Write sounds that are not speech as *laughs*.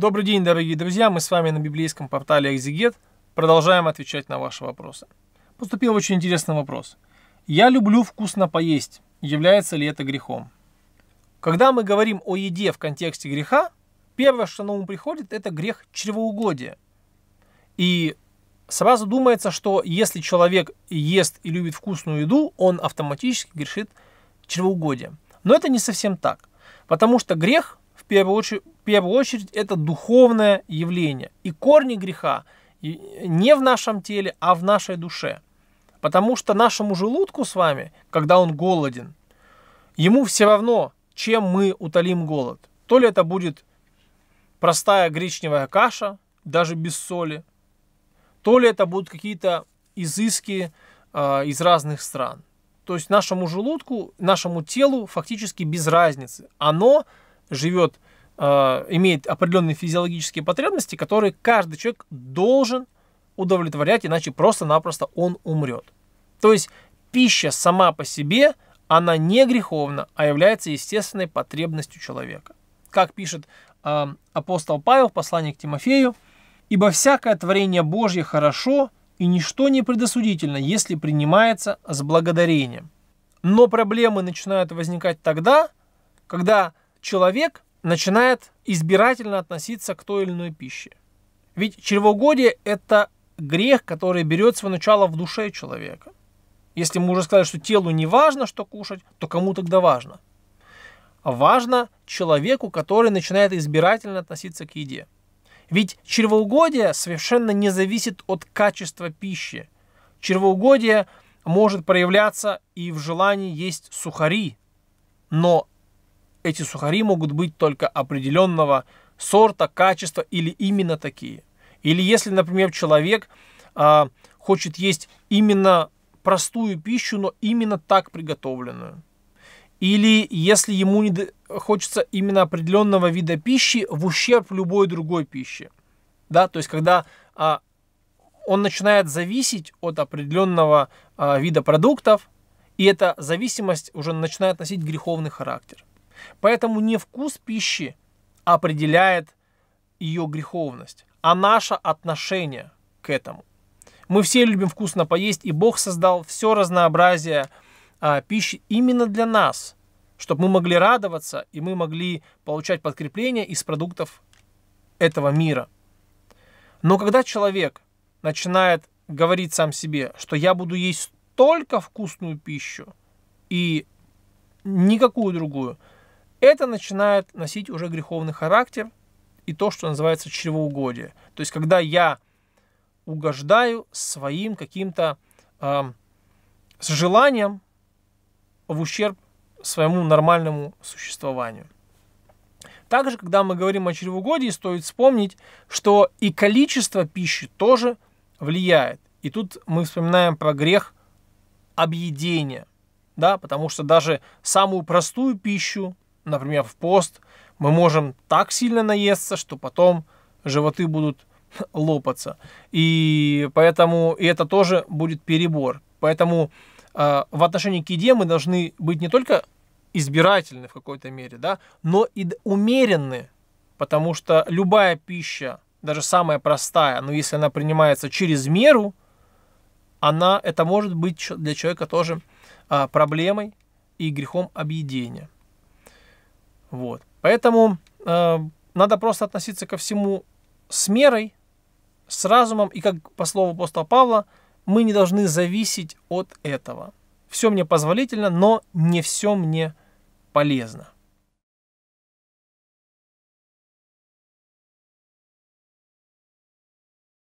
Добрый день, дорогие друзья! Мы с вами на библейском портале Экзигет. Продолжаем отвечать на ваши вопросы. Поступил очень интересный вопрос. Я люблю вкусно поесть. Является ли это грехом? Когда мы говорим о еде в контексте греха, первое, что на ум приходит, это грех чревоугодия. И сразу думается, что если человек ест и любит вкусную еду, он автоматически грешит чревоугодием. Но это не совсем так. Потому что грех в первую очередь в первую очередь это духовное явление. И корни греха не в нашем теле, а в нашей душе. Потому что нашему желудку с вами, когда он голоден, ему все равно, чем мы утолим голод. То ли это будет простая гречневая каша, даже без соли, то ли это будут какие-то изыски э, из разных стран. То есть нашему желудку, нашему телу фактически без разницы. Оно живет Э, имеет определенные физиологические потребности, которые каждый человек должен удовлетворять, иначе просто-напросто он умрет. То есть пища сама по себе, она не греховна, а является естественной потребностью человека. Как пишет э, апостол Павел в послании к Тимофею, «Ибо всякое творение Божье хорошо, и ничто не предосудительно, если принимается с благодарением». Но проблемы начинают возникать тогда, когда человек – начинает избирательно относиться к той или иной пище. Ведь чревоугодие – это грех, который берет свое начало в душе человека. Если мы уже сказали, что телу не важно, что кушать, то кому тогда важно? Важно человеку, который начинает избирательно относиться к еде. Ведь чревоугодие совершенно не зависит от качества пищи. Чревоугодие может проявляться и в желании есть сухари, но эти сухари могут быть только определенного сорта, качества или именно такие. Или если, например, человек а, хочет есть именно простую пищу, но именно так приготовленную. Или если ему не хочется именно определенного вида пищи в ущерб любой другой пищи. Да, то есть когда а, он начинает зависеть от определенного а, вида продуктов, и эта зависимость уже начинает носить греховный характер. Поэтому не вкус пищи определяет ее греховность, а наше отношение к этому. Мы все любим вкусно поесть, и Бог создал все разнообразие а, пищи именно для нас, чтобы мы могли радоваться, и мы могли получать подкрепление из продуктов этого мира. Но когда человек начинает говорить сам себе, что я буду есть только вкусную пищу и никакую другую, это начинает носить уже греховный характер и то, что называется чревоугодие. То есть, когда я угождаю своим каким-то э, желанием в ущерб своему нормальному существованию. Также, когда мы говорим о чревоугодии, стоит вспомнить, что и количество пищи тоже влияет. И тут мы вспоминаем про грех объедения, да, потому что даже самую простую пищу например, в пост, мы можем так сильно наесться, что потом животы будут *laughs* лопаться. И поэтому и это тоже будет перебор. Поэтому э, в отношении к еде мы должны быть не только избирательны в какой-то мере, да, но и умеренны, потому что любая пища, даже самая простая, но если она принимается через меру, она, это может быть для человека тоже э, проблемой и грехом объедения. Вот. Поэтому э, надо просто относиться ко всему с мерой, с разумом. И как по слову апостола Павла, мы не должны зависеть от этого. Все мне позволительно, но не все мне полезно.